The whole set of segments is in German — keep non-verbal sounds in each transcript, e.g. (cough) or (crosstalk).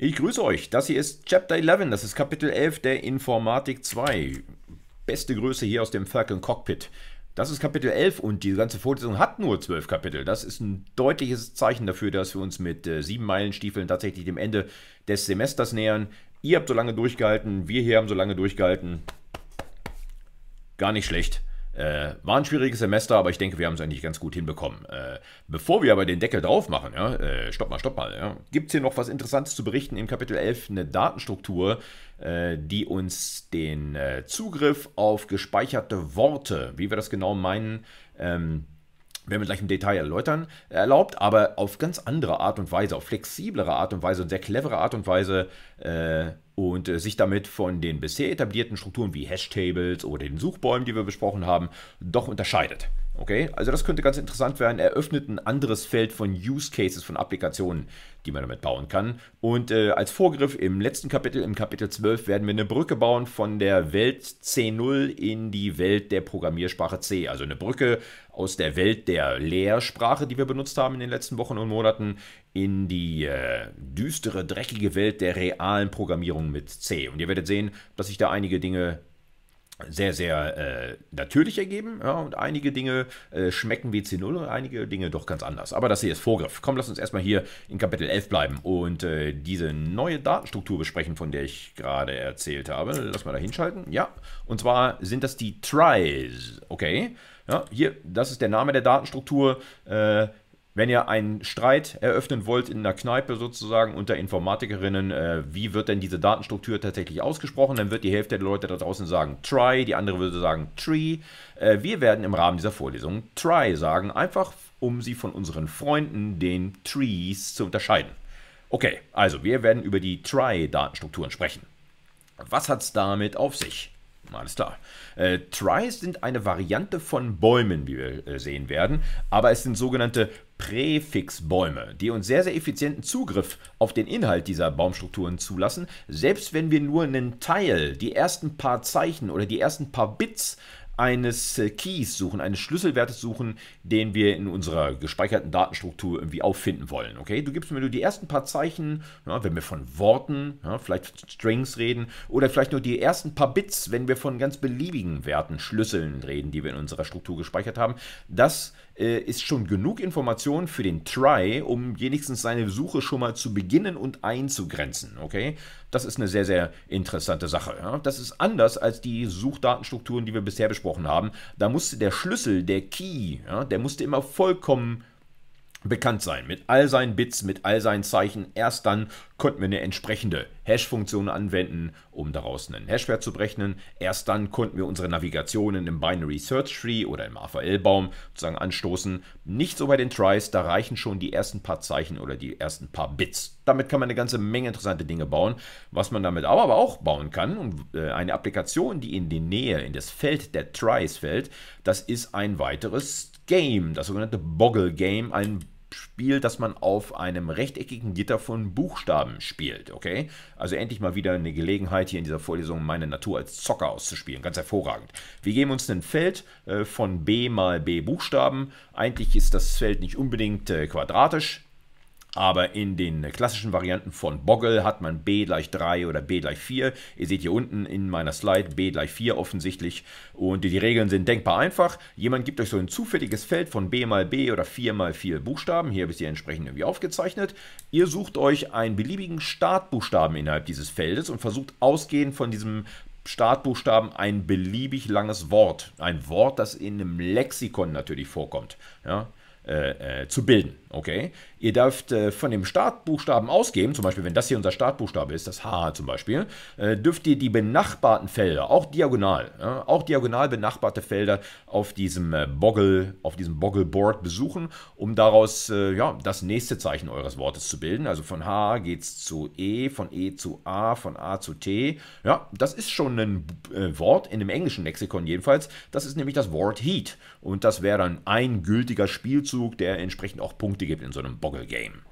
Ich grüße euch. Das hier ist Chapter 11, das ist Kapitel 11 der Informatik 2. Beste Grüße hier aus dem Falcon Cockpit. Das ist Kapitel 11 und die ganze Vorlesung hat nur 12 Kapitel. Das ist ein deutliches Zeichen dafür, dass wir uns mit äh, sieben Meilenstiefeln tatsächlich dem Ende des Semesters nähern. Ihr habt so lange durchgehalten, wir hier haben so lange durchgehalten. Gar nicht schlecht. Äh, war ein schwieriges Semester, aber ich denke, wir haben es eigentlich ganz gut hinbekommen. Äh, bevor wir aber den Deckel drauf machen, ja, äh, stopp mal, stopp mal, ja, gibt es hier noch was Interessantes zu berichten im Kapitel 11, eine Datenstruktur, äh, die uns den äh, Zugriff auf gespeicherte Worte, wie wir das genau meinen, ähm, werden wir gleich im Detail erläutern, erlaubt, aber auf ganz andere Art und Weise, auf flexiblere Art und Weise und sehr clevere Art und Weise äh, und äh, sich damit von den bisher etablierten Strukturen wie Hashtables oder den Suchbäumen, die wir besprochen haben, doch unterscheidet. Okay, also das könnte ganz interessant werden. Eröffnet ein anderes Feld von Use Cases, von Applikationen, die man damit bauen kann. Und äh, als Vorgriff im letzten Kapitel, im Kapitel 12, werden wir eine Brücke bauen von der Welt C0 in die Welt der Programmiersprache C. Also eine Brücke aus der Welt der Lehrsprache, die wir benutzt haben in den letzten Wochen und Monaten, in die äh, düstere, dreckige Welt der realen Programmierung mit C. Und ihr werdet sehen, dass sich da einige Dinge sehr, sehr äh, natürlich ergeben. Ja, und einige Dinge äh, schmecken c 0 und einige Dinge doch ganz anders. Aber das hier ist Vorgriff. Komm, lass uns erstmal hier in Kapitel 11 bleiben und äh, diese neue Datenstruktur besprechen, von der ich gerade erzählt habe. Lass mal da hinschalten. Ja, und zwar sind das die Tries. Okay, ja, hier, das ist der Name der Datenstruktur. Äh, wenn ihr einen Streit eröffnen wollt in einer Kneipe sozusagen unter Informatikerinnen, äh, wie wird denn diese Datenstruktur tatsächlich ausgesprochen, dann wird die Hälfte der Leute da draußen sagen try, die andere würde sagen tree. Äh, wir werden im Rahmen dieser Vorlesung try sagen, einfach um sie von unseren Freunden, den trees, zu unterscheiden. Okay, also wir werden über die try-Datenstrukturen sprechen. Was hat es damit auf sich? Alles klar. Äh, Tries sind eine Variante von Bäumen, wie wir äh, sehen werden, aber es sind sogenannte Präfixbäume, die uns sehr, sehr effizienten Zugriff auf den Inhalt dieser Baumstrukturen zulassen, selbst wenn wir nur einen Teil, die ersten paar Zeichen oder die ersten paar Bits eines äh, Keys suchen, eines Schlüsselwertes suchen, den wir in unserer gespeicherten Datenstruktur irgendwie auffinden wollen. Okay, du gibst mir nur die ersten paar Zeichen, ja, wenn wir von Worten, ja, vielleicht Strings reden, oder vielleicht nur die ersten paar Bits, wenn wir von ganz beliebigen Werten, Schlüsseln reden, die wir in unserer Struktur gespeichert haben. Das äh, ist schon genug Information für den Try, um wenigstens seine Suche schon mal zu beginnen und einzugrenzen. Okay, das ist eine sehr, sehr interessante Sache. Ja? Das ist anders als die Suchdatenstrukturen, die wir bisher besprochen haben. Da musste der Schlüssel, der Key, ja, der musste immer vollkommen bekannt sein. Mit all seinen Bits, mit all seinen Zeichen. Erst dann konnten wir eine entsprechende Hash-Funktion anwenden, um daraus einen Hashwert zu berechnen. Erst dann konnten wir unsere Navigationen im Binary Search Tree oder im AVL-Baum sozusagen anstoßen. Nicht so bei den Tries, da reichen schon die ersten paar Zeichen oder die ersten paar Bits. Damit kann man eine ganze Menge interessante Dinge bauen. Was man damit aber auch bauen kann, und äh, eine Applikation, die in die Nähe, in das Feld der Tries fällt, das ist ein weiteres Game, das sogenannte Boggle Game, ein Spiel, das man auf einem rechteckigen Gitter von Buchstaben spielt, okay? Also endlich mal wieder eine Gelegenheit, hier in dieser Vorlesung meine Natur als Zocker auszuspielen. Ganz hervorragend. Wir geben uns ein Feld äh, von B mal B Buchstaben. Eigentlich ist das Feld nicht unbedingt äh, quadratisch, aber in den klassischen Varianten von Boggle hat man B gleich 3 oder B gleich 4. Ihr seht hier unten in meiner Slide B gleich 4 offensichtlich. Und die Regeln sind denkbar einfach. Jemand gibt euch so ein zufälliges Feld von B mal B oder 4 mal 4 Buchstaben. Hier habe ich sie entsprechend irgendwie aufgezeichnet. Ihr sucht euch einen beliebigen Startbuchstaben innerhalb dieses Feldes und versucht ausgehend von diesem Startbuchstaben ein beliebig langes Wort. Ein Wort, das in einem Lexikon natürlich vorkommt. Ja, äh, äh zu bilden okay? Ihr dürft äh, von dem Startbuchstaben ausgeben, zum Beispiel, wenn das hier unser Startbuchstabe ist, das H zum Beispiel, äh, dürft ihr die benachbarten Felder, auch diagonal, ja, auch diagonal benachbarte Felder auf diesem äh, Boggle, auf diesem Boggle-Board besuchen, um daraus äh, ja, das nächste Zeichen eures Wortes zu bilden. Also von H geht es zu E, von E zu A, von A zu T. Ja, das ist schon ein äh, Wort, in dem englischen Lexikon jedenfalls, das ist nämlich das Wort Heat. Und das wäre dann ein gültiger Spielzug, der entsprechend auch Punkt Punkte gibt in so einem Boggle-Game.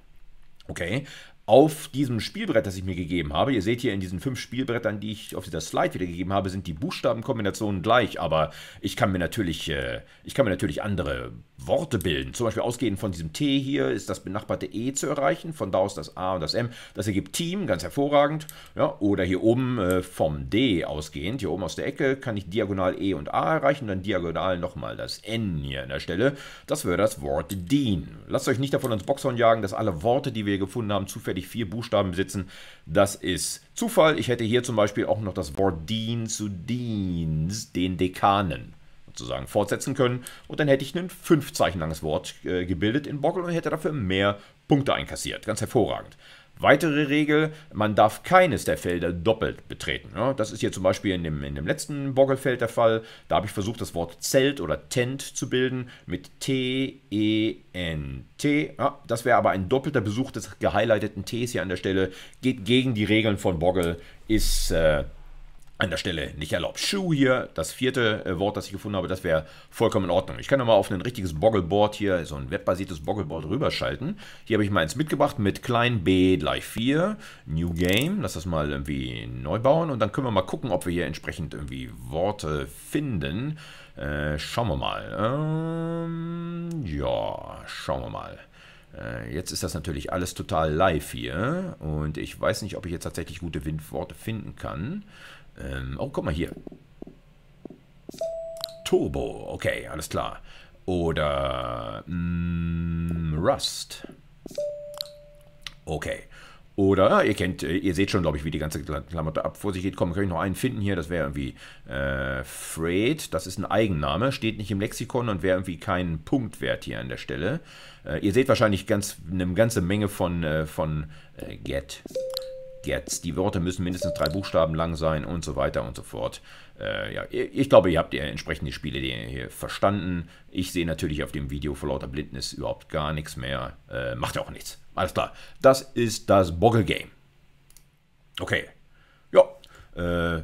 Okay, auf diesem Spielbrett, das ich mir gegeben habe, ihr seht hier in diesen fünf Spielbrettern, die ich auf dieser Slide wiedergegeben habe, sind die Buchstabenkombinationen gleich, aber ich kann mir natürlich, äh, ich kann mir natürlich andere Worte bilden. Zum Beispiel ausgehend von diesem T hier ist das benachbarte E zu erreichen, von da aus das A und das M. Das ergibt Team, ganz hervorragend. Ja, oder hier oben äh, vom D ausgehend, hier oben aus der Ecke, kann ich diagonal E und A erreichen, dann diagonal nochmal das N hier an der Stelle. Das wäre das Wort Dean. Lasst euch nicht davon ins Boxhorn jagen, dass alle Worte, die wir gefunden haben, zufällig vier Buchstaben besitzen. Das ist Zufall. Ich hätte hier zum Beispiel auch noch das Wort Dean zu Deans, den Dekanen sozusagen fortsetzen können. Und dann hätte ich ein fünf Zeichen langes Wort äh, gebildet in Boggle und hätte dafür mehr Punkte einkassiert. Ganz hervorragend. Weitere Regel, man darf keines der Felder doppelt betreten. Ja, das ist hier zum Beispiel in dem, in dem letzten Boggle-Feld der Fall. Da habe ich versucht, das Wort Zelt oder Tent zu bilden mit T-E-N-T. E ja, das wäre aber ein doppelter Besuch des gehighlighteten Ts hier an der Stelle. Geht gegen die Regeln von Boggle, ist äh, an der Stelle nicht erlaubt. Shoe hier, das vierte äh, Wort, das ich gefunden habe, das wäre vollkommen in Ordnung. Ich kann nochmal auf ein richtiges Boggleboard hier, so ein webbasiertes Boggleboard rüberschalten. Hier habe ich mal eins mitgebracht mit klein b gleich 4, New Game. Lass das mal irgendwie neu bauen und dann können wir mal gucken, ob wir hier entsprechend irgendwie Worte finden. Äh, schauen wir mal. Ähm, ja, schauen wir mal. Äh, jetzt ist das natürlich alles total live hier und ich weiß nicht, ob ich jetzt tatsächlich gute Windworte finden kann. Ähm, oh, guck mal hier. Turbo, okay, alles klar. Oder mm, Rust. Okay. Oder ihr kennt, ihr seht schon, glaube ich, wie die ganze Klamotte ab vor sich geht. Komm, kann ich noch einen finden hier? Das wäre irgendwie äh, Fred. Das ist ein Eigenname, steht nicht im Lexikon und wäre irgendwie kein Punktwert hier an der Stelle. Äh, ihr seht wahrscheinlich ganz, eine ganze Menge von, äh, von äh, Get jetzt. Die Wörter müssen mindestens drei Buchstaben lang sein und so weiter und so fort. Äh, ja, ich glaube, ihr habt ja entsprechende Spiele hier verstanden. Ich sehe natürlich auf dem Video vor lauter Blindness überhaupt gar nichts mehr. Äh, macht ja auch nichts. Alles klar. Das ist das Boggle Game. Okay. Ja. Äh,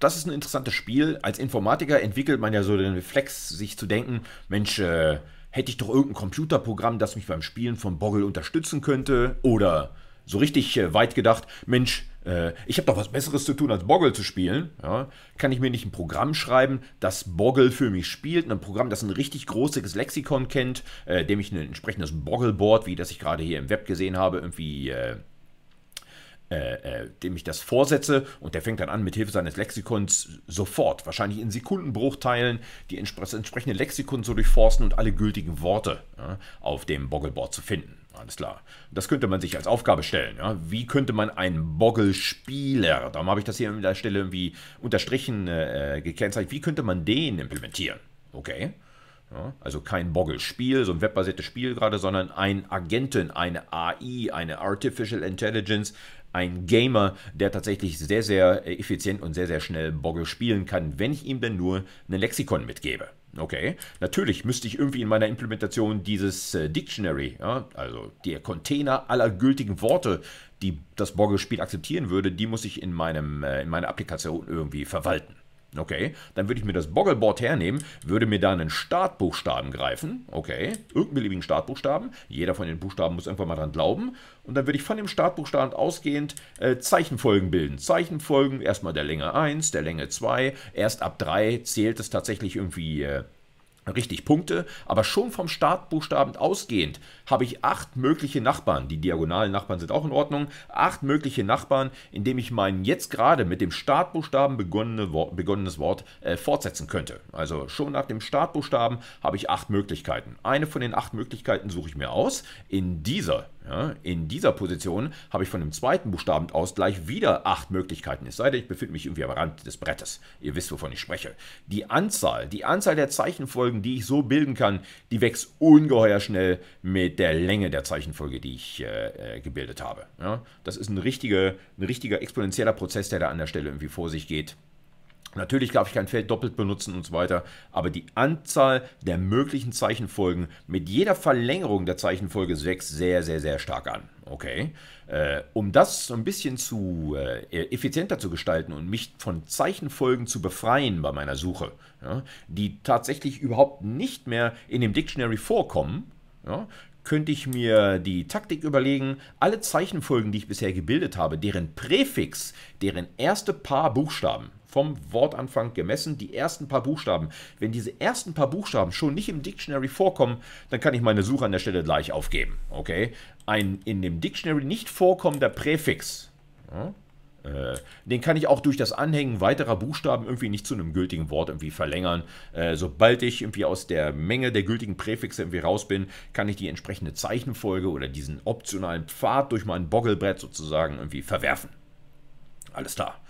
das ist ein interessantes Spiel. Als Informatiker entwickelt man ja so den Reflex, sich zu denken, Mensch, äh, hätte ich doch irgendein Computerprogramm, das mich beim Spielen von Boggle unterstützen könnte? Oder so richtig äh, weit gedacht, Mensch, äh, ich habe doch was Besseres zu tun, als Boggle zu spielen. Ja? Kann ich mir nicht ein Programm schreiben, das Boggle für mich spielt? Ein Programm, das ein richtig großes Lexikon kennt, äh, dem ich ein entsprechendes Boggle-Board, wie das ich gerade hier im Web gesehen habe, irgendwie... Äh, äh, äh dem ich das vorsetze und der fängt dann an, mit Hilfe seines Lexikons sofort, wahrscheinlich in Sekundenbruchteilen, die entsprechende Lexikon zu durchforsten und alle gültigen Worte ja, auf dem Boggleboard zu finden. Alles klar. Das könnte man sich als Aufgabe stellen. Ja? Wie könnte man einen Boggle-Spieler, darum habe ich das hier an der Stelle irgendwie unterstrichen äh, äh gekennzeichnet, wie könnte man den implementieren? Okay. Ja? Also kein Boggle-Spiel, so ein webbasiertes Spiel gerade, sondern ein Agenten, eine AI, eine Artificial Intelligence, ein Gamer, der tatsächlich sehr, sehr effizient und sehr, sehr schnell Boggle spielen kann, wenn ich ihm denn nur ein Lexikon mitgebe. Okay, natürlich müsste ich irgendwie in meiner Implementation dieses äh, Dictionary, ja, also der Container aller gültigen Worte, die das Borgespiel akzeptieren würde, die muss ich in, meinem, äh, in meiner Applikation irgendwie verwalten. Okay, dann würde ich mir das Boggleboard hernehmen, würde mir da einen Startbuchstaben greifen. Okay, irgendeinen beliebigen Startbuchstaben. Jeder von den Buchstaben muss einfach mal dran glauben. Und dann würde ich von dem Startbuchstaben ausgehend äh, Zeichenfolgen bilden. Zeichenfolgen erstmal der Länge 1, der Länge 2. Erst ab 3 zählt es tatsächlich irgendwie... Äh, Richtig, Punkte, aber schon vom Startbuchstaben ausgehend habe ich acht mögliche Nachbarn. Die diagonalen Nachbarn sind auch in Ordnung. Acht mögliche Nachbarn, indem ich mein jetzt gerade mit dem Startbuchstaben begonnene Wort, begonnenes Wort äh, fortsetzen könnte. Also schon nach dem Startbuchstaben habe ich acht Möglichkeiten. Eine von den acht Möglichkeiten suche ich mir aus. In dieser ja, in dieser Position habe ich von dem zweiten Buchstaben aus gleich wieder acht Möglichkeiten, es sei denn, ich befinde mich irgendwie am Rand des Brettes. Ihr wisst, wovon ich spreche. Die Anzahl, die Anzahl der Zeichenfolgen, die ich so bilden kann, die wächst ungeheuer schnell mit der Länge der Zeichenfolge, die ich äh, äh gebildet habe. Ja, das ist ein, richtige, ein richtiger exponentieller Prozess, der da an der Stelle irgendwie vor sich geht. Natürlich darf ich kein Feld doppelt benutzen und so weiter, aber die Anzahl der möglichen Zeichenfolgen mit jeder Verlängerung der Zeichenfolge wächst sehr, sehr, sehr stark an. Okay. Äh, um das so ein bisschen zu äh, e-, effizienter zu gestalten und mich von Zeichenfolgen zu befreien bei meiner Suche, ja, die tatsächlich überhaupt nicht mehr in dem Dictionary vorkommen, ja, könnte ich mir die Taktik überlegen, alle Zeichenfolgen, die ich bisher gebildet habe, deren Präfix, deren erste paar Buchstaben, vom Wortanfang gemessen, die ersten paar Buchstaben. Wenn diese ersten paar Buchstaben schon nicht im Dictionary vorkommen, dann kann ich meine Suche an der Stelle gleich aufgeben. Okay? Ein in dem Dictionary nicht vorkommender Präfix. Ja? Äh, den kann ich auch durch das Anhängen weiterer Buchstaben irgendwie nicht zu einem gültigen Wort irgendwie verlängern. Äh, sobald ich irgendwie aus der Menge der gültigen Präfixe irgendwie raus bin, kann ich die entsprechende Zeichenfolge oder diesen optionalen Pfad durch mein Boggelbrett sozusagen irgendwie verwerfen. Alles klar.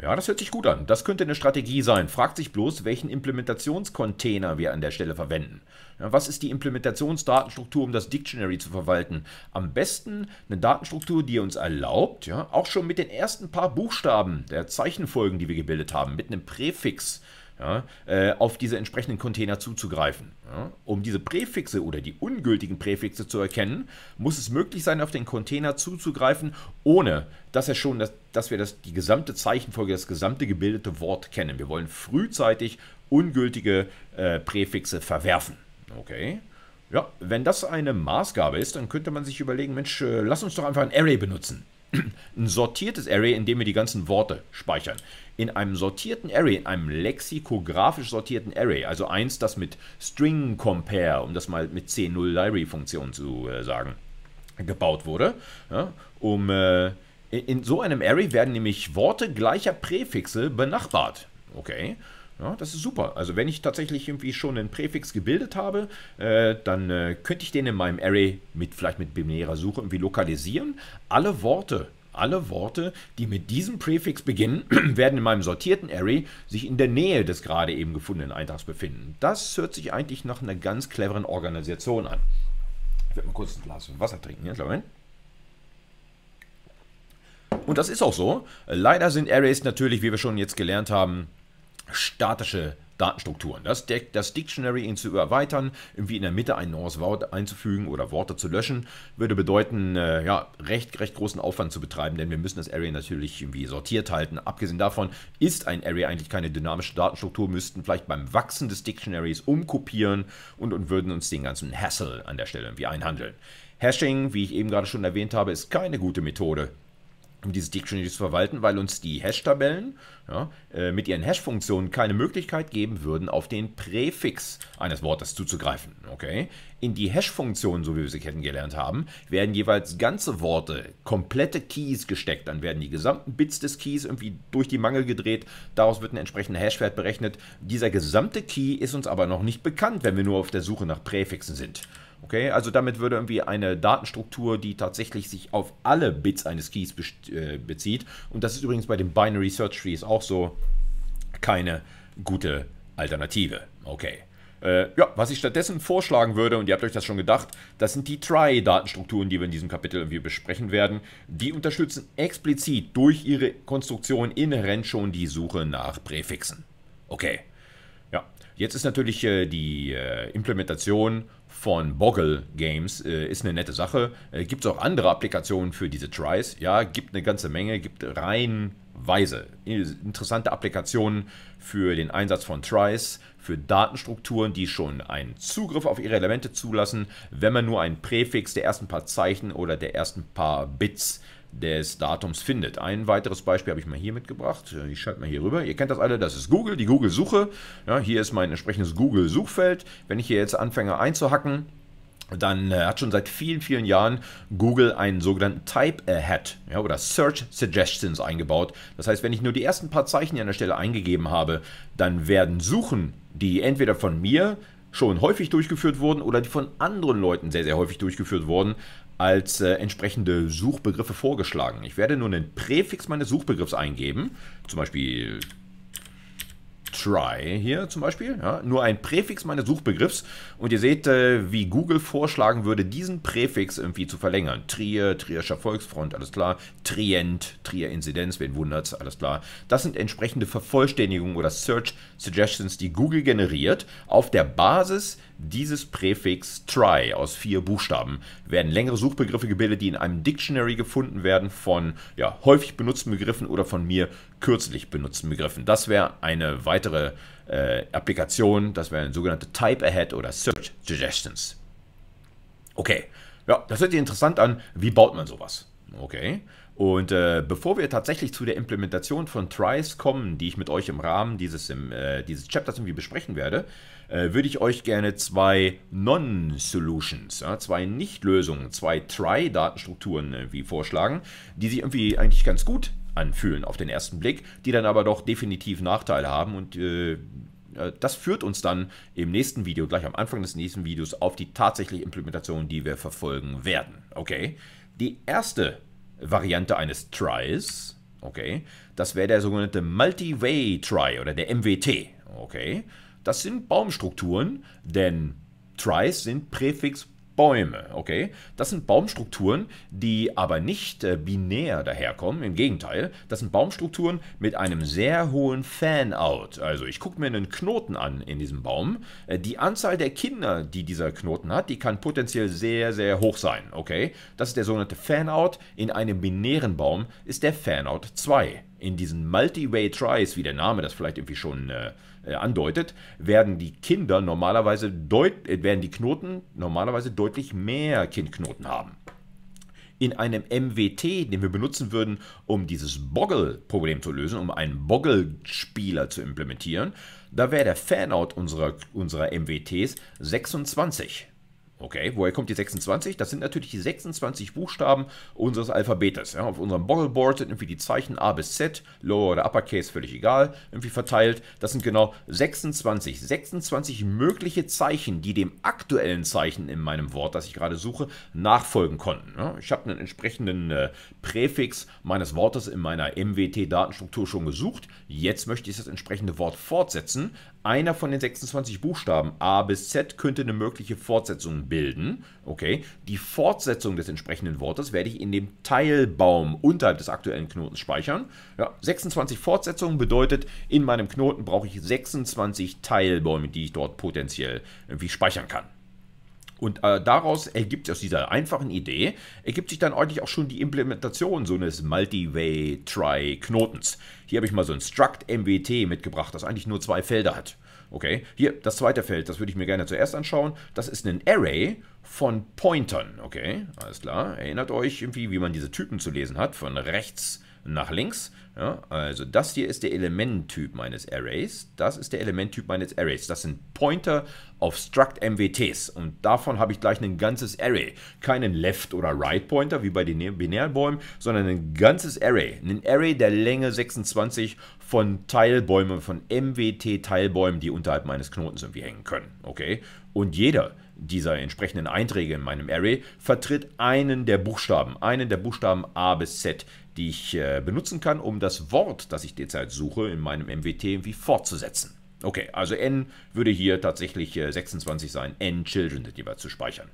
Ja, das hört sich gut an. Das könnte eine Strategie sein. Fragt sich bloß, welchen Implementationscontainer wir an der Stelle verwenden. Ja, was ist die Implementationsdatenstruktur, um das Dictionary zu verwalten? Am besten eine Datenstruktur, die uns erlaubt, ja, auch schon mit den ersten paar Buchstaben der Zeichenfolgen, die wir gebildet haben, mit einem Präfix, ja, äh, auf diese entsprechenden Container zuzugreifen. Ja. Um diese Präfixe oder die ungültigen Präfixe zu erkennen, muss es möglich sein, auf den Container zuzugreifen, ohne dass, er schon das, dass wir das, die gesamte Zeichenfolge, das gesamte gebildete Wort kennen. Wir wollen frühzeitig ungültige äh, Präfixe verwerfen. Okay. Ja, wenn das eine Maßgabe ist, dann könnte man sich überlegen, Mensch, äh, lass uns doch einfach ein Array benutzen. (clears throat) ein sortiertes Array, in dem wir die ganzen Worte speichern in einem sortierten Array, in einem lexikografisch sortierten Array, also eins, das mit String Compare, um das mal mit C0 Library Funktion zu äh, sagen, gebaut wurde, ja, um äh, in so einem Array werden nämlich Worte gleicher Präfixe benachbart. Okay. Ja, das ist super. Also wenn ich tatsächlich irgendwie schon einen Präfix gebildet habe, äh, dann äh, könnte ich den in meinem Array mit vielleicht mit binärer Suche irgendwie lokalisieren. Alle Worte alle Worte, die mit diesem Präfix beginnen, (clears throat) werden in meinem sortierten Array sich in der Nähe des gerade eben gefundenen Eintrags befinden. Das hört sich eigentlich nach einer ganz cleveren Organisation an. Ich werde mal kurz ein Glas Wasser trinken, jetzt, Moment. Und das ist auch so. Leider sind Arrays natürlich, wie wir schon jetzt gelernt haben, statische Datenstrukturen. Das, das Dictionary in zu erweitern, irgendwie in der Mitte ein neues Wort einzufügen oder Worte zu löschen, würde bedeuten, äh, ja, recht, recht großen Aufwand zu betreiben, denn wir müssen das Array natürlich irgendwie sortiert halten. Abgesehen davon ist ein Array eigentlich keine dynamische Datenstruktur, müssten vielleicht beim Wachsen des Dictionaries umkopieren und, und würden uns den ganzen Hassel an der Stelle irgendwie einhandeln. Hashing, wie ich eben gerade schon erwähnt habe, ist keine gute Methode, um diese Dictionary zu verwalten, weil uns die Hash-Tabellen ja, äh, mit ihren Hash-Funktionen keine Möglichkeit geben würden, auf den Präfix eines Wortes zuzugreifen. Okay? In die Hash-Funktionen, so wie wir sie kennengelernt haben, werden jeweils ganze Worte, komplette Keys gesteckt. Dann werden die gesamten Bits des Keys irgendwie durch die Mangel gedreht. Daraus wird ein entsprechender Hash-Wert berechnet. Dieser gesamte Key ist uns aber noch nicht bekannt, wenn wir nur auf der Suche nach Präfixen sind. Okay, also damit würde irgendwie eine Datenstruktur, die tatsächlich sich auf alle Bits eines Keys be äh, bezieht, und das ist übrigens bei den Binary Search Trees auch so, keine gute Alternative. Okay. Äh, ja, was ich stattdessen vorschlagen würde, und ihr habt euch das schon gedacht, das sind die Try-Datenstrukturen, die wir in diesem Kapitel irgendwie besprechen werden. Die unterstützen explizit durch ihre Konstruktion inhärent schon die Suche nach Präfixen. Okay. Jetzt ist natürlich äh, die äh, Implementation von Boggle Games äh, ist eine nette Sache. Äh, gibt es auch andere Applikationen für diese Tries? Ja, gibt eine ganze Menge, gibt reihenweise interessante Applikationen für den Einsatz von Tries, für Datenstrukturen, die schon einen Zugriff auf ihre Elemente zulassen, wenn man nur einen Präfix der ersten paar Zeichen oder der ersten paar Bits äh, des Datums findet. Ein weiteres Beispiel habe ich mal hier mitgebracht. Äh, ich schalte mal hier rüber. Ihr kennt das alle, das ist Google, die Google-Suche. Ja, hier ist mein entsprechendes Google-Suchfeld. Wenn ich hier jetzt anfange einzuhacken, dann äh, hat schon seit vielen, vielen Jahren Google einen sogenannten Type Ahead ja, oder Search Suggestions eingebaut. Das heißt, wenn ich nur die ersten paar Zeichen an der Stelle eingegeben habe, dann werden Suchen, die entweder von mir schon häufig durchgeführt wurden oder die von anderen Leuten sehr, sehr häufig durchgeführt wurden, als äh, entsprechende Suchbegriffe vorgeschlagen. Ich werde nun einen Präfix meines Suchbegriffs eingeben, zum Beispiel try hier zum Beispiel, ja, nur ein Präfix meines Suchbegriffs und ihr seht, äh, wie Google vorschlagen würde, diesen Präfix irgendwie zu verlängern. Trier, Trierischer Volksfront, alles klar, Trient, Trier Inzidenz, wen wundert's, alles klar. Das sind entsprechende Vervollständigungen oder Search Suggestions, die Google generiert auf der Basis der dieses Präfix try aus vier Buchstaben werden längere Suchbegriffe gebildet, die in einem Dictionary gefunden werden von ja, häufig benutzten Begriffen oder von mir kürzlich benutzten Begriffen. Das wäre eine weitere äh, Applikation, das wäre eine sogenannte Type Ahead oder Search Suggestions. Okay, ja, das hört sich interessant an. Wie baut man sowas? Okay. Und äh, bevor wir tatsächlich zu der Implementation von Tries kommen, die ich mit euch im Rahmen dieses, im, äh, dieses Chapters irgendwie besprechen werde, äh, würde ich euch gerne zwei Non-Solutions, ja, zwei Nicht-Lösungen, zwei Try-Datenstrukturen äh, vorschlagen, die sich irgendwie eigentlich ganz gut anfühlen auf den ersten Blick, die dann aber doch definitiv Nachteile haben und äh, äh, das führt uns dann im nächsten Video, gleich am Anfang des nächsten Videos, auf die tatsächliche Implementation, die wir verfolgen werden. Okay? Die erste Variante eines Tries, okay, das wäre der sogenannte Multi-Way-Try oder der MWT. Okay? Das sind Baumstrukturen, denn Trice sind Präfix Bäume, okay? Das sind Baumstrukturen, die aber nicht äh, binär daherkommen, im Gegenteil, das sind Baumstrukturen mit einem sehr hohen Fanout. Also ich gucke mir einen Knoten an in diesem Baum. Äh, die Anzahl der Kinder, die dieser Knoten hat, die kann potenziell sehr, sehr hoch sein, okay? Das ist der sogenannte Fanout. In einem binären Baum ist der Fanout 2. In diesen Multi-Way Tries, wie der Name das vielleicht irgendwie schon... Äh, äh, andeutet, werden die Kinder normalerweise deut äh, werden die Knoten normalerweise deutlich mehr Kindknoten haben. In einem MWT, den wir benutzen würden, um dieses Boggle-Problem zu lösen, um einen Boggle-Spieler zu implementieren, da wäre der Fanout unserer, unserer MWTs 26. Okay, woher kommt die 26? Das sind natürlich die 26 Buchstaben unseres Alphabetes. Ja, auf unserem Boggleboard sind irgendwie die Zeichen A bis Z, Lower oder Uppercase, völlig egal, irgendwie verteilt. Das sind genau 26, 26 mögliche Zeichen, die dem aktuellen Zeichen in meinem Wort, das ich gerade suche, nachfolgen konnten. Ja, ich habe einen entsprechenden äh, Präfix meines Wortes in meiner MWT-Datenstruktur schon gesucht. Jetzt möchte ich das entsprechende Wort fortsetzen, einer von den 26 Buchstaben A bis Z könnte eine mögliche Fortsetzung bilden. Okay, die Fortsetzung des entsprechenden Wortes werde ich in dem Teilbaum unterhalb des aktuellen Knotens speichern. Ja, 26 Fortsetzungen bedeutet, in meinem Knoten brauche ich 26 Teilbäume, die ich dort potenziell irgendwie speichern kann. Und äh, daraus ergibt sich aus dieser einfachen Idee, ergibt sich dann eigentlich auch schon die Implementation so eines Multi-Way-Try-Knotens. Hier habe ich mal so ein Struct MWT mitgebracht, das eigentlich nur zwei Felder hat. Okay, hier das zweite Feld, das würde ich mir gerne zuerst anschauen. Das ist ein Array von Pointern. Okay, alles klar. Erinnert euch irgendwie, wie man diese Typen zu lesen hat, von rechts nach links. Ja, also das hier ist der Elementtyp meines Arrays. Das ist der Elementtyp meines Arrays. Das sind Pointer auf Struct MWTs. Und davon habe ich gleich ein ganzes Array. Keinen Left- oder Right-Pointer wie bei den binären sondern ein ganzes Array. Ein Array der Länge 26 von Teilbäumen, von MWT-Teilbäumen, die unterhalb meines Knotens irgendwie hängen können. Okay? Und jeder dieser entsprechenden Einträge in meinem Array vertritt einen der Buchstaben, einen der Buchstaben A bis Z, die ich äh, benutzen kann, um das Wort, das ich derzeit suche, in meinem MWT irgendwie fortzusetzen. Okay, also n würde hier tatsächlich äh, 26 sein, n Children die wir zu speichern.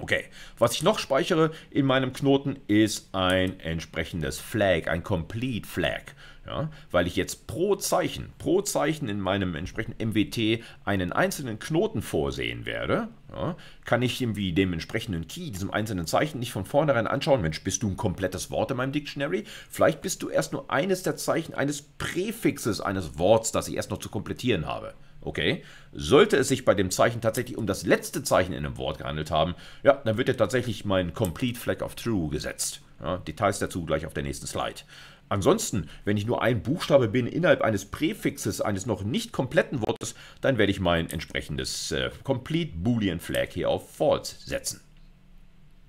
Okay, was ich noch speichere in meinem Knoten ist ein entsprechendes Flag, ein Complete Flag. Ja, weil ich jetzt pro Zeichen, pro Zeichen in meinem entsprechenden MWT einen einzelnen Knoten vorsehen werde, ja, kann ich irgendwie dem entsprechenden Key, diesem einzelnen Zeichen nicht von vornherein anschauen, Mensch, bist du ein komplettes Wort in meinem Dictionary? Vielleicht bist du erst nur eines der Zeichen eines Präfixes eines Worts, das ich erst noch zu komplettieren habe. Okay, sollte es sich bei dem Zeichen tatsächlich um das letzte Zeichen in einem Wort gehandelt haben, ja, dann wird ja tatsächlich mein Complete Flag of True gesetzt. Ja, Details dazu gleich auf der nächsten Slide. Ansonsten, wenn ich nur ein Buchstabe bin innerhalb eines Präfixes eines noch nicht kompletten Wortes, dann werde ich mein entsprechendes äh, Complete Boolean Flag hier auf False setzen.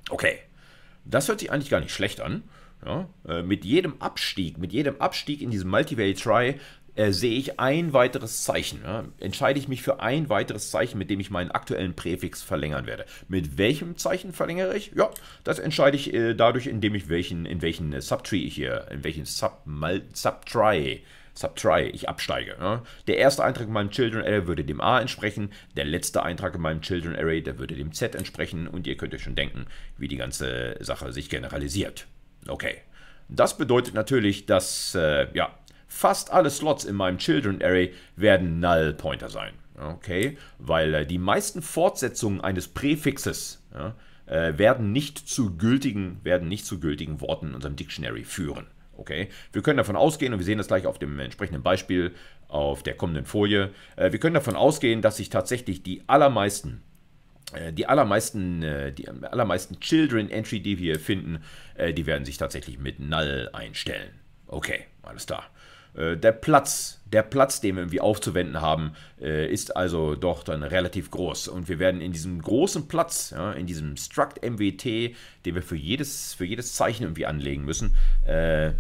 Okay, das hört sich eigentlich gar nicht schlecht an. Ja, äh, mit jedem Abstieg, mit jedem Abstieg in diesem Multivariate Try äh, sehe ich ein weiteres Zeichen, ja, entscheide ich mich für ein weiteres Zeichen, mit dem ich meinen aktuellen Präfix verlängern werde. Mit welchem Zeichen verlängere ich? Ja, das entscheide ich äh, dadurch, indem ich welchen, in welchen äh, Subtree ich hier, in welchen Submal, Subtry Subtry, ich absteige. Ne? Der erste Eintrag in meinem Children Array würde dem A entsprechen, der letzte Eintrag in meinem Children Array, der würde dem Z entsprechen und ihr könnt euch schon denken, wie die ganze Sache sich generalisiert. Okay. Das bedeutet natürlich, dass äh, ja, Fast alle Slots in meinem Children Array werden Null Pointer sein. Okay, weil äh, die meisten Fortsetzungen eines Präfixes ja, äh, werden nicht zu gültigen, werden nicht zu gültigen Worten in unserem Dictionary führen. Okay, wir können davon ausgehen, und wir sehen das gleich auf dem entsprechenden Beispiel auf der kommenden Folie, äh, wir können davon ausgehen, dass sich tatsächlich die allermeisten die allermeisten, die allermeisten Children Entry, die wir hier finden, die werden sich tatsächlich mit Null einstellen. Okay, alles klar. Äh, der Platz, der Platz, den wir irgendwie aufzuwenden haben, äh, ist also doch dann relativ groß. Und wir werden in diesem großen Platz, ja, in diesem Struct MWT, den wir für jedes, für jedes Zeichen irgendwie anlegen müssen, äh,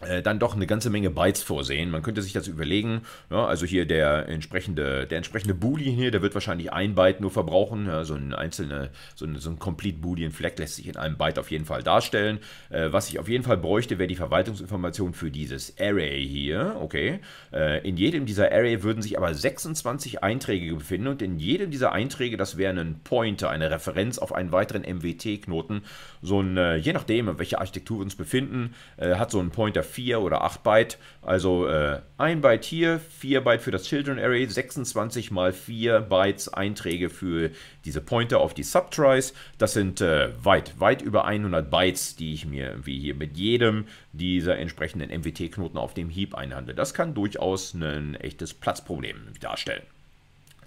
äh, dann doch eine ganze Menge Bytes vorsehen. Man könnte sich das überlegen. Ja, also hier der entsprechende, der entsprechende Boolean hier, der wird wahrscheinlich ein Byte nur verbrauchen. Ja, so ein einzelner, so ein, so ein Complete Boolean Flag lässt sich in einem Byte auf jeden Fall darstellen. Äh, was ich auf jeden Fall bräuchte, wäre die Verwaltungsinformation für dieses Array hier. Okay. Äh, in jedem dieser Array würden sich aber 26 Einträge befinden und in jedem dieser Einträge, das wäre ein Pointer, eine Referenz auf einen weiteren MWT-Knoten. So ein, äh, je nachdem, welche Architektur wir uns befinden, äh, hat so ein Pointer 4 oder 8 Byte. Also äh, 1 Byte hier, 4 Byte für das Children Array, 26 mal 4 Bytes Einträge für diese Pointer auf die Subtries. Das sind äh, weit, weit über 100 Bytes, die ich mir wie hier mit jedem dieser entsprechenden MWT-Knoten auf dem Heap einhandle. Das kann durchaus ein echtes Platzproblem darstellen.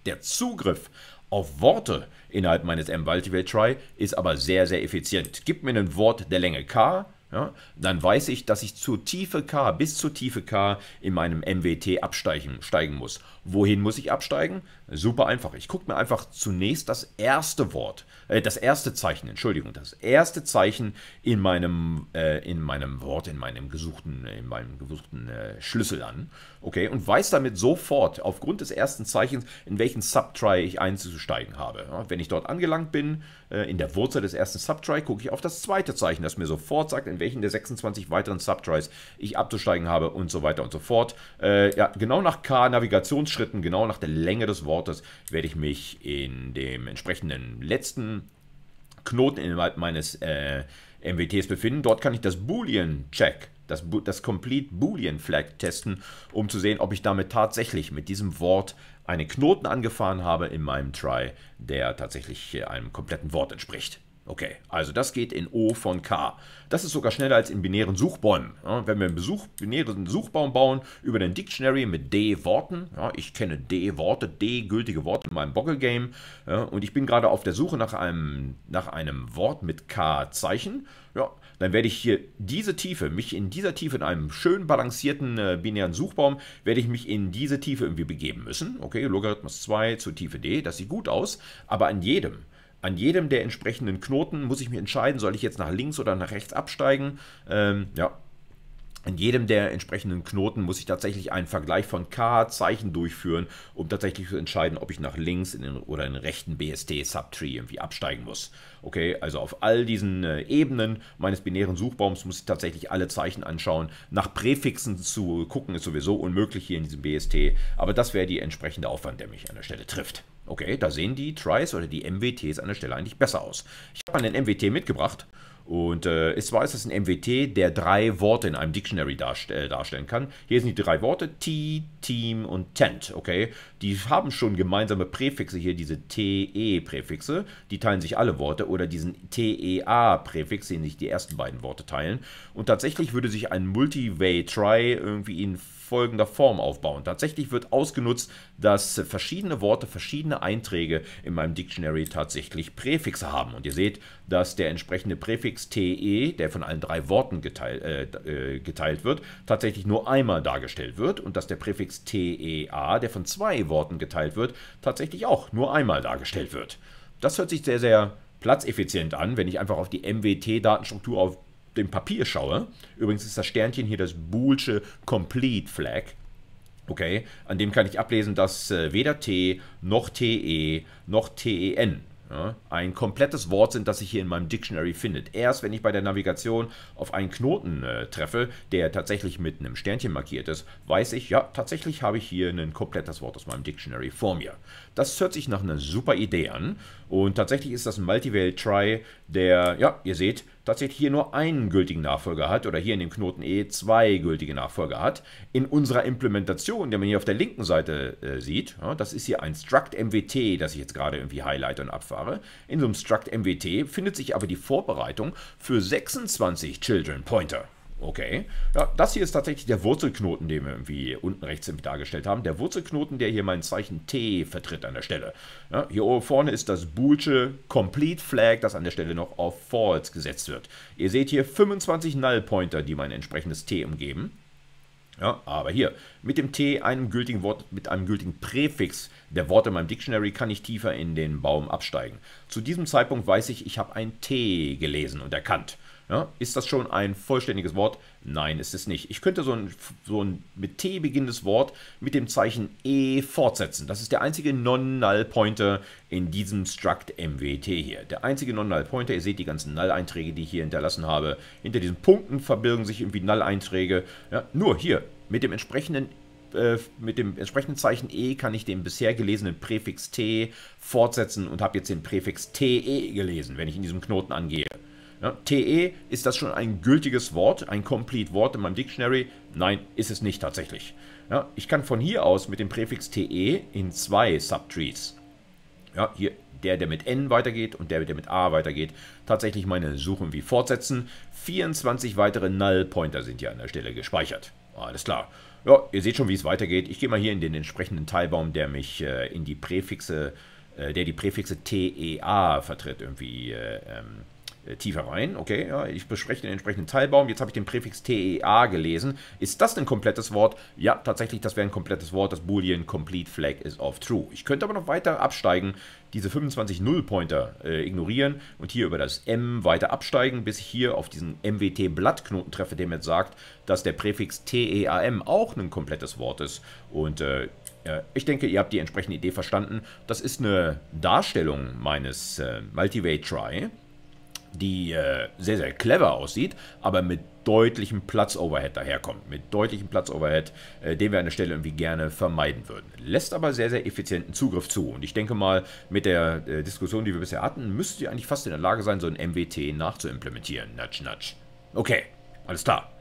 Der Zugriff auf Worte innerhalb meines m try ist aber sehr, sehr effizient. Gib mir ein Wort der Länge k, ja, dann weiß ich, dass ich zur Tiefe K bis zur Tiefe K in meinem MWT absteigen steigen muss. Wohin muss ich absteigen? Super einfach. Ich gucke mir einfach zunächst das erste Wort, äh, das erste Zeichen, Entschuldigung, das erste Zeichen in meinem, äh, in meinem Wort, in meinem gesuchten, in meinem gesuchten äh, Schlüssel an. Okay, und weiß damit sofort aufgrund des ersten Zeichens, in welchen Subtry ich einzusteigen habe. Ja, wenn ich dort angelangt bin, äh, in der Wurzel des ersten Subtry, gucke ich auf das zweite Zeichen, das mir sofort sagt, in welchen der 26 weiteren Subtries ich abzusteigen habe und so weiter und so fort. Äh, ja, genau nach K-Navigationsschritt Schritten, genau nach der Länge des Wortes, werde ich mich in dem entsprechenden letzten Knoten innerhalb meines äh, MWTs befinden. Dort kann ich das Boolean-Check, das, das Complete Boolean Flag testen, um zu sehen, ob ich damit tatsächlich mit diesem Wort einen Knoten angefahren habe in meinem Try, der tatsächlich äh, einem kompletten Wort entspricht. Okay, also das geht in O von K. Das ist sogar schneller als in binären Suchbäumen. Ja, wenn wir einen Besuch, binären Suchbaum bauen über den Dictionary mit D-Worten, ja, ich kenne D-Worte, D-gültige Worte in meinem Boggle-Game ja, und ich bin gerade auf der Suche nach einem, nach einem Wort mit K-Zeichen, ja, dann werde ich hier diese Tiefe, mich in dieser Tiefe in einem schön balancierten äh, binären Suchbaum, werde ich mich in diese Tiefe irgendwie begeben müssen. Okay, Logarithmus 2 zur Tiefe D, das sieht gut aus, aber an jedem an jedem der entsprechenden Knoten muss ich mir entscheiden, soll ich jetzt nach links oder nach rechts absteigen. Ähm, ja, an jedem der entsprechenden Knoten muss ich tatsächlich einen Vergleich von K-Zeichen durchführen, um tatsächlich zu entscheiden, ob ich nach links in den, oder in den rechten BST-Subtree irgendwie absteigen muss. Okay, also auf all diesen äh, Ebenen meines binären Suchbaums muss ich tatsächlich alle Zeichen anschauen. Nach Präfixen zu gucken ist sowieso unmöglich hier in diesem BST, aber das wäre der entsprechende Aufwand, der mich an der Stelle trifft. Okay, da sehen die Tries oder die MWTs an der Stelle eigentlich besser aus. Ich habe mal einen MWT mitgebracht. Und äh, zwar ist das ein MWT, der drei Worte in einem Dictionary darst äh, darstellen kann. Hier sind die drei Worte T, Team und Tent, okay? Die haben schon gemeinsame Präfixe hier, diese TE-Präfixe. Die teilen sich alle Worte oder diesen TEA-Präfix, den sich die ersten beiden Worte teilen. Und tatsächlich würde sich ein Multi-Way-Try irgendwie in folgender Form aufbauen. Tatsächlich wird ausgenutzt, dass verschiedene Worte verschiedene Einträge in meinem Dictionary tatsächlich Präfixe haben. Und ihr seht, dass der entsprechende Präfix TE, der von allen drei Worten geteilt, äh, äh, geteilt wird, tatsächlich nur einmal dargestellt wird und dass der Präfix TEA, der von zwei Worten geteilt wird, tatsächlich auch nur einmal dargestellt wird. Das hört sich sehr, sehr platzeffizient an, wenn ich einfach auf die MWT-Datenstruktur auf dem Papier schaue, übrigens ist das Sternchen hier das Boolsche Complete Flag, okay, an dem kann ich ablesen, dass äh, weder T noch TE noch TEN ja, ein komplettes Wort sind, das sich hier in meinem Dictionary findet. Erst wenn ich bei der Navigation auf einen Knoten äh, treffe, der tatsächlich mit einem Sternchen markiert ist, weiß ich, ja, tatsächlich habe ich hier ein komplettes Wort aus meinem Dictionary vor mir. Das hört sich nach einer super Idee an. Und tatsächlich ist das ein Multiwelt-Try, der, ja, ihr seht, tatsächlich hier nur einen gültigen Nachfolger hat oder hier in dem Knoten E zwei gültige Nachfolger hat. In unserer Implementation, die man hier auf der linken Seite äh, sieht, ja, das ist hier ein Struct MWT, das ich jetzt gerade irgendwie highlight und abfahre. In so einem Struct MWT findet sich aber die Vorbereitung für 26 Children Pointer. Okay. Ja, das hier ist tatsächlich der Wurzelknoten, den wir irgendwie unten rechts irgendwie dargestellt haben. Der Wurzelknoten, der hier mein Zeichen T vertritt an der Stelle. Ja, hier vorne ist das Boolsche Complete Flag, das an der Stelle noch auf False gesetzt wird. Ihr seht hier 25 Null Pointer, die mein entsprechendes T umgeben. Ja, aber hier, mit dem T, einem gültigen Wort, mit einem gültigen Präfix der Worte in meinem Dictionary kann ich tiefer in den Baum absteigen. Zu diesem Zeitpunkt weiß ich, ich habe ein T gelesen und erkannt. Ja, ist das schon ein vollständiges Wort? Nein, ist es nicht. Ich könnte so ein, so ein mit T beginnendes Wort mit dem Zeichen E fortsetzen. Das ist der einzige Non-Null-Pointer in diesem Struct MWT hier. Der einzige Non-Null-Pointer, ihr seht die ganzen Null-Einträge, die ich hier hinterlassen habe. Hinter diesen Punkten verbirgen sich irgendwie Null-Einträge. Ja, nur hier mit dem entsprechenden äh, mit dem entsprechenden Zeichen E kann ich den bisher gelesenen Präfix T fortsetzen und habe jetzt den Präfix TE gelesen, wenn ich in diesem Knoten angehe. Ja, TE, ist das schon ein gültiges Wort, ein Complete Wort in meinem Dictionary? Nein, ist es nicht tatsächlich. Ja, ich kann von hier aus mit dem Präfix TE in zwei Subtrees, ja, hier der, der mit N weitergeht und der, der mit A weitergeht, tatsächlich meine Suche wie fortsetzen. 24 weitere Null-Pointer sind hier an der Stelle gespeichert. Alles klar. Ja, ihr seht schon, wie es weitergeht. Ich gehe mal hier in den entsprechenden Teilbaum, der mich äh, in die Präfixe, äh, der die Präfixe TEA vertritt, irgendwie äh, ähm, äh, tiefer rein. Okay, ja, ich bespreche den entsprechenden Teilbaum. Jetzt habe ich den Präfix TEA gelesen. Ist das ein komplettes Wort? Ja, tatsächlich, das wäre ein komplettes Wort. Das Boolean Complete Flag is of True. Ich könnte aber noch weiter absteigen, diese 25 Nullpointer äh, ignorieren und hier über das M weiter absteigen, bis ich hier auf diesen MWT-Blattknoten treffe, der mir sagt, dass der Präfix TEAM auch ein komplettes Wort ist. Und äh, ich denke, ihr habt die entsprechende Idee verstanden. Das ist eine Darstellung meines äh, Multivate Try die äh, sehr, sehr clever aussieht, aber mit deutlichem Platzoverhead daherkommt. Mit deutlichem Platzoverhead, äh, den wir an der Stelle irgendwie gerne vermeiden würden. Lässt aber sehr, sehr effizienten Zugriff zu. Und ich denke mal, mit der äh, Diskussion, die wir bisher hatten, müsst ihr eigentlich fast in der Lage sein, so ein MWT nachzuimplementieren. Nudge, nudge. Okay, alles klar.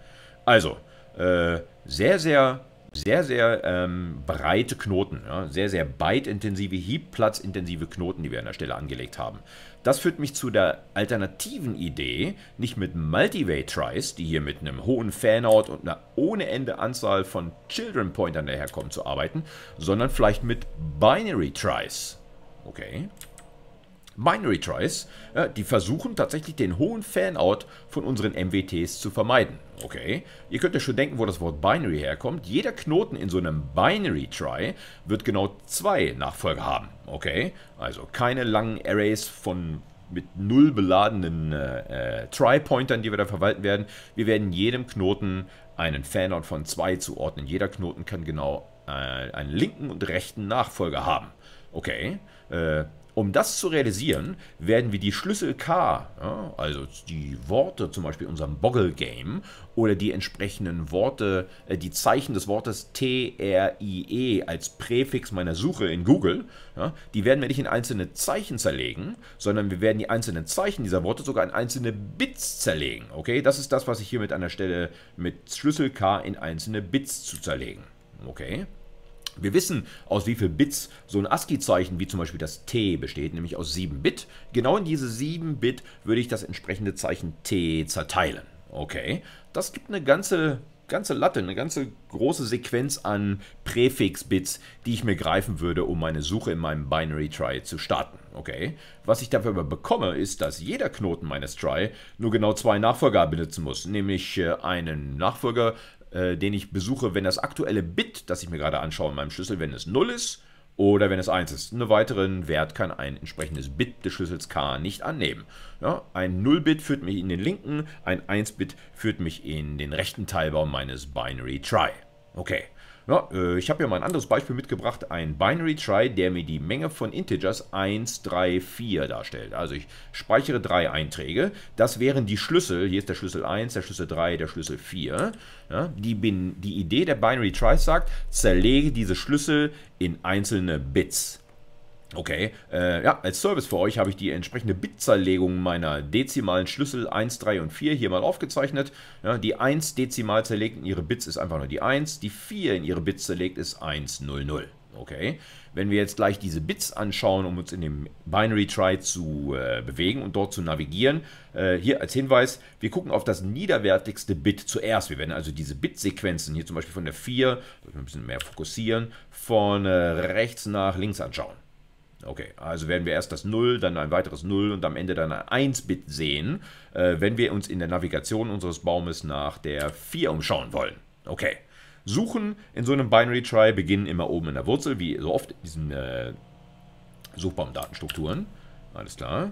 Also, äh, sehr, sehr sehr, sehr ähm, breite Knoten, ja, sehr, sehr beitintensive, intensive Knoten, die wir an der Stelle angelegt haben. Das führt mich zu der alternativen Idee, nicht mit Multiway-Tries, die hier mit einem hohen Fanout und einer ohne Ende Anzahl von Children-Pointern daherkommen, zu arbeiten, sondern vielleicht mit Binary-Tries. Okay. Binary Tries, ja, äh, die versuchen tatsächlich den hohen Fanout von unseren MWTs zu vermeiden. Okay, ihr könnt euch schon denken, wo das Wort Binary herkommt. Jeder Knoten in so einem Binary Try wird genau zwei Nachfolger haben. Okay, also keine langen Arrays von mit null beladenen äh, äh Try-Pointern, die wir da verwalten werden. Wir werden jedem Knoten einen Fanout von zwei zuordnen. Jeder Knoten kann genau äh, einen linken und rechten Nachfolger haben. Okay, äh, um das zu realisieren, werden wir die Schlüssel K, ja, also die Worte zum Beispiel in unserem Boggle-Game oder die entsprechenden Worte, äh, die Zeichen des Wortes TRIE als Präfix meiner Suche in Google, ja, die werden wir nicht in einzelne Zeichen zerlegen, sondern wir werden die einzelnen Zeichen dieser Worte sogar in einzelne Bits zerlegen. Okay, das ist das, was ich hier mit einer Stelle mit Schlüssel K in einzelne Bits zu zerlegen. Okay. Wir wissen, aus wie viel Bits so ein ASCII-Zeichen wie zum Beispiel das T besteht, nämlich aus 7 Bit. Genau in diese 7 Bit würde ich das entsprechende Zeichen T zerteilen. Okay, das gibt eine ganze, ganze Latte, eine ganze große Sequenz an Präfix-Bits, die ich mir greifen würde, um meine Suche in meinem Binary Try zu starten. Okay, was ich dafür aber bekomme, ist, dass jeder Knoten meines Try nur genau zwei Nachfolger benutzen muss, nämlich äh, einen Nachfolger äh, den ich besuche, wenn das aktuelle Bit, das ich mir gerade anschaue in meinem Schlüssel, wenn es 0 ist oder wenn es 1 ist. Einen weiteren Wert kann ein entsprechendes Bit des Schlüssels K nicht annehmen. Ja, ein 0-Bit führt mich in den linken, ein 1-Bit führt mich in den rechten Teilbaum meines Binary Try. Okay. Ja, äh, ich habe hier mal ein anderes Beispiel mitgebracht, ein Binary Try, der mir die Menge von Integers 1, 3, 4 darstellt. Also ich speichere drei Einträge, das wären die Schlüssel, hier ist der Schlüssel 1, der Schlüssel 3, der Schlüssel 4. Ja, die, bin, die Idee der Binary Try sagt, zerlege diese Schlüssel in einzelne Bits. Okay, äh, ja, als Service für euch habe ich die entsprechende Bitzerlegung meiner dezimalen Schlüssel 1, 3 und 4 hier mal aufgezeichnet. Ja, die 1 dezimal zerlegt in ihre Bits ist einfach nur die 1, die 4 in ihre Bits zerlegt ist 1, 0, 0. Okay, wenn wir jetzt gleich diese Bits anschauen, um uns in dem Binary Try zu äh, bewegen und dort zu navigieren, äh, hier als Hinweis, wir gucken auf das niederwertigste Bit zuerst. Wir werden also diese Bitsequenzen hier zum Beispiel von der 4, ein bisschen mehr fokussieren, von äh, rechts nach links anschauen. Okay, also werden wir erst das 0, dann ein weiteres 0 und am Ende dann ein 1-Bit sehen, äh, wenn wir uns in der Navigation unseres Baumes nach der 4 umschauen wollen. Okay. Suchen in so einem Binary Try beginnen immer oben in der Wurzel, wie so oft in diesen äh, Suchbaumdatenstrukturen. Alles klar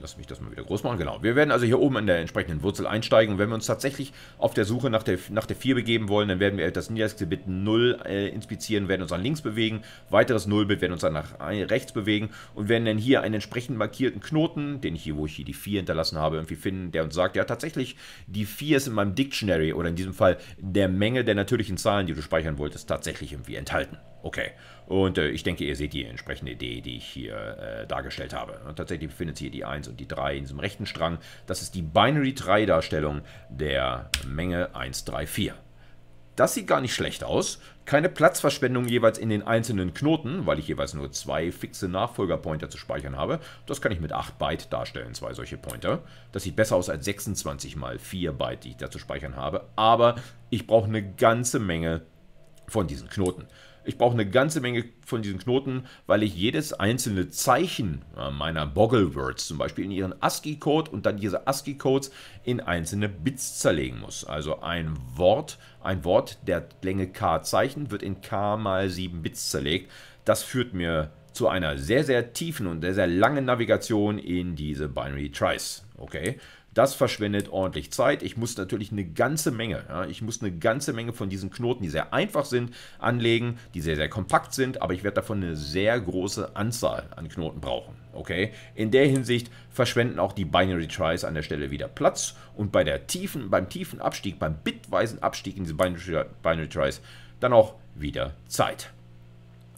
lass mich das mal wieder groß machen. Genau. Wir werden also hier oben in der entsprechenden Wurzel einsteigen. Und wenn wir uns tatsächlich auf der Suche nach der, nach der 4 begeben wollen, dann werden wir das Niederexhibit 0 äh, inspizieren, werden uns dann links bewegen, weiteres 0-Bit werden uns dann nach äh, rechts bewegen und werden dann hier einen entsprechend markierten Knoten, den ich hier, wo ich hier die 4 hinterlassen habe, irgendwie finden, der uns sagt, ja tatsächlich, die 4 ist in meinem Dictionary oder in diesem Fall der Menge der natürlichen Zahlen, die du speichern wolltest, tatsächlich irgendwie enthalten. Okay. Und äh, ich denke, ihr seht die entsprechende Idee, die ich hier äh, dargestellt habe. Und tatsächlich befindet sich hier die 1 und die 3 in diesem rechten Strang. Das ist die Binary-3-Darstellung der Menge 134. Das sieht gar nicht schlecht aus. Keine Platzverschwendung jeweils in den einzelnen Knoten, weil ich jeweils nur zwei fixe Nachfolgerpointer zu speichern habe. Das kann ich mit 8 Byte darstellen, zwei solche Pointer. Das sieht besser aus als 26 mal 4 Byte, die ich da zu speichern habe. Aber ich brauche eine ganze Menge von diesen Knoten. Ich brauche eine ganze Menge von diesen Knoten, weil ich jedes einzelne Zeichen äh, meiner Boggle-Words zum Beispiel in ihren ASCII-Code und dann diese ASCII-Codes in einzelne Bits zerlegen muss. Also ein Wort, ein Wort der Länge k Zeichen wird in k mal 7 Bits zerlegt. Das führt mir zu einer sehr, sehr tiefen und sehr, sehr langen Navigation in diese Binary Tries. Okay, das verschwendet ordentlich Zeit. Ich muss natürlich eine ganze Menge, ja, ich muss eine ganze Menge von diesen Knoten, die sehr einfach sind, anlegen, die sehr, sehr kompakt sind, aber ich werde davon eine sehr große Anzahl an Knoten brauchen. Okay? In der Hinsicht verschwenden auch die Binary Tries an der Stelle wieder Platz und bei der tiefen, beim tiefen Abstieg, beim bitweisen Abstieg in diese Binary, Binary Tries dann auch wieder Zeit.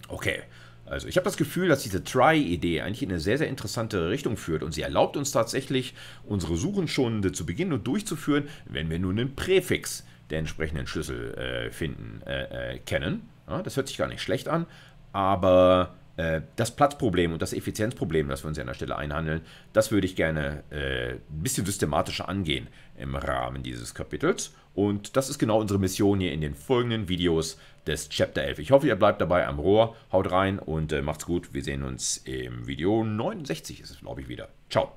Okay, also ich habe das Gefühl, dass diese Try-Idee eigentlich in eine sehr, sehr interessante Richtung führt und sie erlaubt uns tatsächlich, unsere Suchenschonende zu beginnen und durchzuführen, wenn wir nun einen Präfix der entsprechenden Schlüssel äh, finden, äh, äh, kennen. Ja, das hört sich gar nicht schlecht an, aber äh, das Platzproblem und das Effizienzproblem, das wir uns an der Stelle einhandeln, das würde ich gerne äh, ein bisschen systematischer angehen im Rahmen dieses Kapitels. Und das ist genau unsere Mission hier in den folgenden Videos des Chapter 11. Ich hoffe, ihr bleibt dabei am Rohr, haut rein und äh, macht's gut. Wir sehen uns im Video 69 ist es, glaube ich, wieder. Ciao.